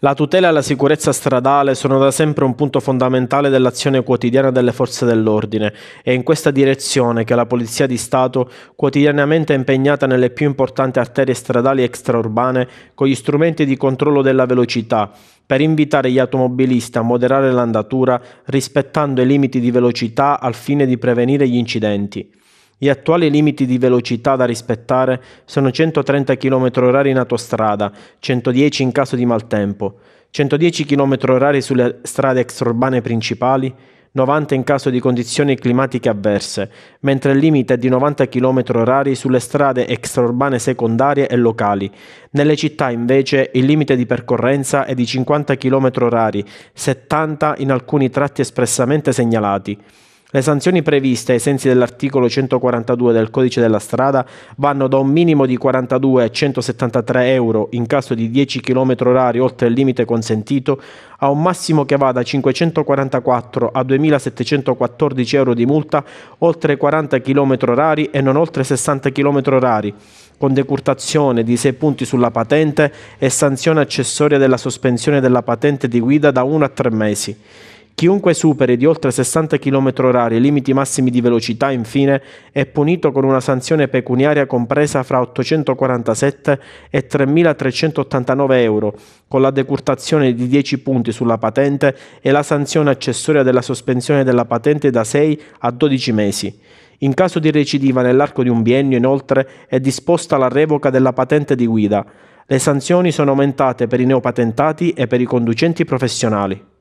La tutela e la sicurezza stradale sono da sempre un punto fondamentale dell'azione quotidiana delle forze dell'ordine. È in questa direzione che la Polizia di Stato quotidianamente è impegnata nelle più importanti arterie stradali extraurbane con gli strumenti di controllo della velocità, per invitare gli automobilisti a moderare l'andatura rispettando i limiti di velocità al fine di prevenire gli incidenti. Gli attuali limiti di velocità da rispettare sono 130 km/h in autostrada, 110 in caso di maltempo, 110 km/h sulle strade extraurbane principali, 90 in caso di condizioni climatiche avverse, mentre il limite è di 90 km/h sulle strade extraurbane secondarie e locali. Nelle città invece il limite di percorrenza è di 50 km/h, 70 in alcuni tratti espressamente segnalati. Le sanzioni previste ai sensi dell'articolo 142 del codice della strada vanno da un minimo di 42 a 173 euro in caso di 10 km h oltre il limite consentito a un massimo che va da 544 a 2.714 euro di multa oltre 40 km h e non oltre 60 km h con decurtazione di 6 punti sulla patente e sanzione accessoria della sospensione della patente di guida da 1 a 3 mesi. Chiunque superi di oltre 60 km/h i limiti massimi di velocità, infine, è punito con una sanzione pecuniaria compresa fra 847 e 3.389 euro, con la decurtazione di 10 punti sulla patente e la sanzione accessoria della sospensione della patente da 6 a 12 mesi. In caso di recidiva nell'arco di un biennio, inoltre, è disposta la revoca della patente di guida. Le sanzioni sono aumentate per i neopatentati e per i conducenti professionali.